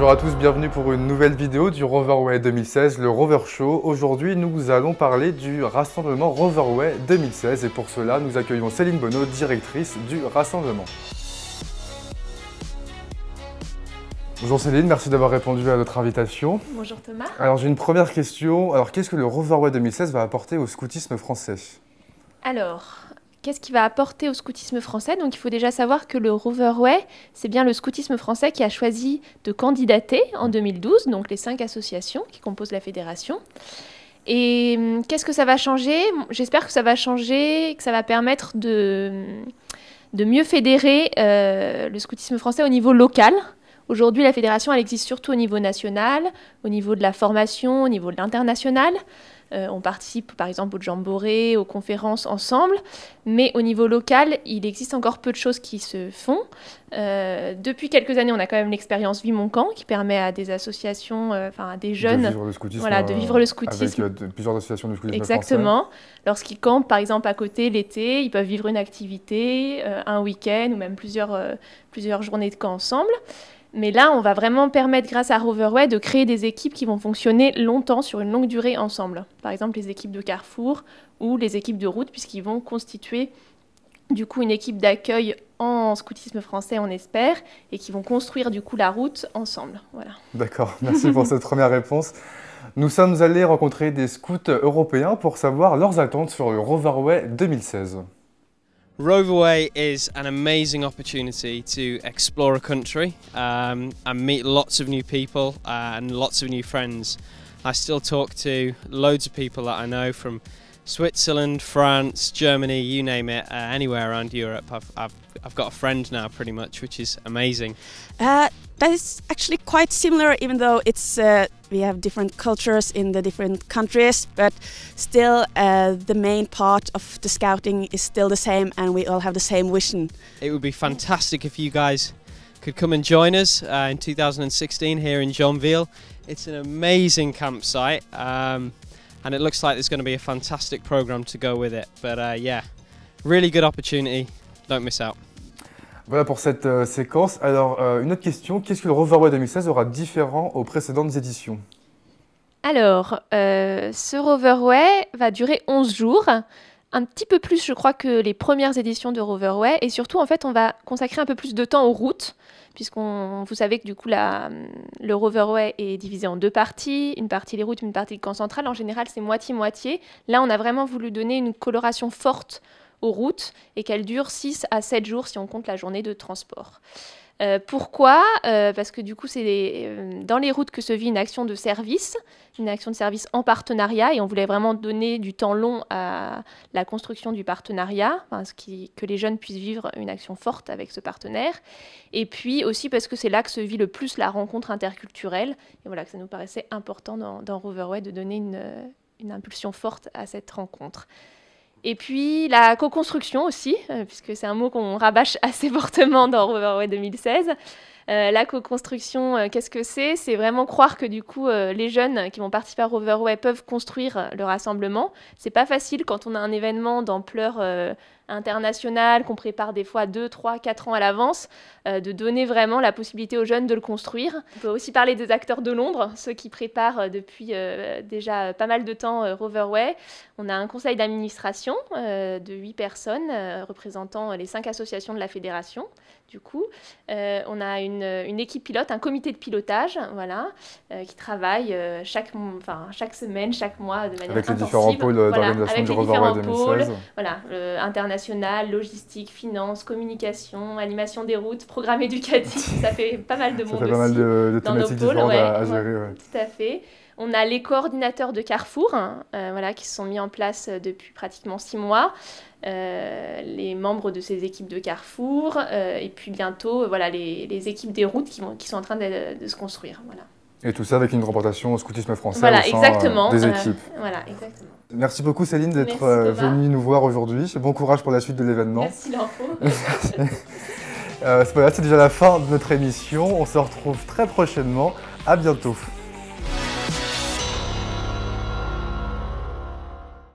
Bonjour à tous, bienvenue pour une nouvelle vidéo du Roverway 2016, le Rover Show. Aujourd'hui, nous allons parler du rassemblement Roverway 2016 et pour cela, nous accueillons Céline Bonneau, directrice du rassemblement. Bonjour Céline, merci d'avoir répondu à notre invitation. Bonjour Thomas. Alors j'ai une première question. Alors qu'est-ce que le Roverway 2016 va apporter au scoutisme français Alors, Qu'est-ce qui va apporter au scoutisme français Donc il faut déjà savoir que le Roverway, c'est bien le scoutisme français qui a choisi de candidater en 2012, donc les cinq associations qui composent la fédération. Et hum, qu'est-ce que ça va changer J'espère que ça va changer, que ça va permettre de, hum, de mieux fédérer euh, le scoutisme français au niveau local. Aujourd'hui, la fédération, elle existe surtout au niveau national, au niveau de la formation, au niveau de l'international. Euh, on participe par exemple au jamborées, aux conférences ensemble, mais au niveau local, il existe encore peu de choses qui se font. Euh, depuis quelques années, on a quand même l'expérience Vie Mon Camp qui permet à des associations, euh, enfin à des jeunes, de vivre le scoutisme. Voilà, de vivre le scoutisme. plusieurs associations de scoutisme. Exactement. Lorsqu'ils campent par exemple à côté l'été, ils peuvent vivre une activité, un week-end ou même plusieurs, plusieurs journées de camp ensemble. Mais là, on va vraiment permettre, grâce à Roverway, de créer des équipes qui vont fonctionner longtemps, sur une longue durée ensemble. Par exemple, les équipes de Carrefour ou les équipes de route, puisqu'ils vont constituer du coup une équipe d'accueil en scoutisme français, on espère, et qui vont construire du coup la route ensemble. Voilà. D'accord, merci pour cette première réponse. Nous sommes allés rencontrer des scouts européens pour savoir leurs attentes sur le Roverway 2016. Roverway is an amazing opportunity to explore a country um, and meet lots of new people uh, and lots of new friends. I still talk to loads of people that I know from Switzerland, France, Germany, you name it, uh, anywhere around Europe. I've, I've I've got a friend now, pretty much, which is amazing. Uh, that is actually quite similar, even though it's uh, we have different cultures in the different countries. But still, uh, the main part of the scouting is still the same, and we all have the same vision. It would be fantastic if you guys could come and join us uh, in 2016 here in Jonville. It's an amazing campsite, um, and it looks like there's going to be a fantastic program to go with it. But uh, yeah, really good opportunity. Don't miss out. Voilà pour cette euh, séquence. Alors, euh, une autre question, qu'est-ce que le Roverway 2016 aura différent aux précédentes éditions Alors, euh, ce Roverway va durer 11 jours, un petit peu plus je crois que les premières éditions de Roverway, et surtout en fait on va consacrer un peu plus de temps aux routes, Puisque vous savez que du coup la, le Roverway est divisé en deux parties, une partie les routes, une partie le camp central, en général c'est moitié-moitié. Là on a vraiment voulu donner une coloration forte aux routes et qu'elle dure 6 à 7 jours si on compte la journée de transport. Euh, pourquoi euh, Parce que du coup, c'est euh, dans les routes que se vit une action de service, une action de service en partenariat, et on voulait vraiment donner du temps long à la construction du partenariat, ce qui, que les jeunes puissent vivre une action forte avec ce partenaire, et puis aussi parce que c'est là que se vit le plus la rencontre interculturelle, et voilà que ça nous paraissait important dans, Roverway de donner une, une impulsion forte à cette rencontre. Et puis la co-construction aussi, euh, puisque c'est un mot qu'on rabâche assez fortement dans Roverway 2016. Euh, la co-construction, euh, qu'est-ce que c'est C'est vraiment croire que du coup, euh, les jeunes qui vont participer à Roverway peuvent construire le rassemblement. C'est pas facile quand on a un événement d'ampleur internationale qu'on prépare des fois 2, 3, 4 ans à l'avance, de donner vraiment la possibilité aux jeunes de le construire. On peut aussi parler des acteurs de Londres, ceux qui préparent depuis déjà pas mal de temps Roverway. On a un conseil d'administration de 8 personnes représentant les 5 associations de la fédération. Du coup, on a une une, équipe pilote, un comité de pilotage, voilà, euh, qui travaille euh, chaque, semaine, chaque mois de manière intensive, avec les différents pôles euh, voilà, d'organisation du Rover 2016. Pôles, voilà, international, logistique, finance, communication, animation des routes, programme éducatif, ça fait pas mal de monde ça dans nos pôles, Ouais, tout à fait. On a les coordinateurs de Carrefour, hein, euh, voilà, qui se sont mis en place euh, depuis pratiquement six mois, euh, les membres de ces équipes de Carrefour, et puis bientôt, voilà, les, équipes des routes qui, sont en train de, se construire, voilà. Et tout ça avec une représentation au scoutisme français voilà, exactement, des équipes. voilà, exactement. Merci beaucoup Céline d'être venue nous voir aujourd'hui. Bon courage pour la suite de l'événement. Merci l'info. c'est déjà la fin de notre émission. On se retrouve très prochainement. À bientôt.